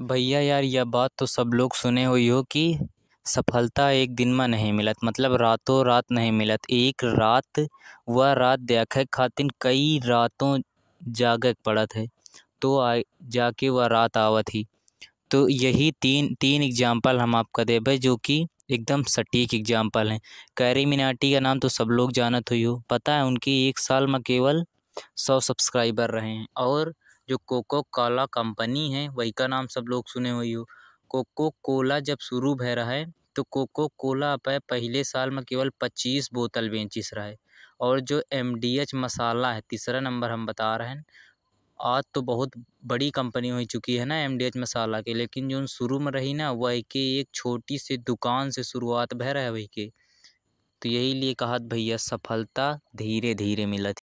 भैया यार यह बात तो सब लोग सुने हुई हो कि सफलता एक दिन में नहीं मिलत मतलब रातों रात नहीं मिलत एक रात वह रात देखे खातिर कई रातों जाग पड़त है तो आ जाके वह रात आवत ही तो यही तीन तीन एग्जाम्पल हम आपका देवे जो कि एकदम सटीक एग्जाम्पल हैं कैरी मिनाटी का नाम तो सब लोग जानत हुई हो पता है उनकी एक साल में केवल सौ सब्सक्राइबर रहे हैं और जो कोको कोला कंपनी है वही का नाम सब लोग सुने हुई हो कोको कोला जब शुरू भय है तो कोको कोला अपने पहले साल में केवल पच्चीस बोतल बेचिस रहे और जो एम डी एच मसाला है तीसरा नंबर हम बता रहे हैं आज तो बहुत बड़ी कंपनी हो चुकी है ना एम डी एच मसाला के लेकिन जो शुरू में रही ना वही के एक छोटी सी दुकान से शुरुआत भय रहे वही के तो यही लिए कहा भैया सफलता धीरे धीरे मिलत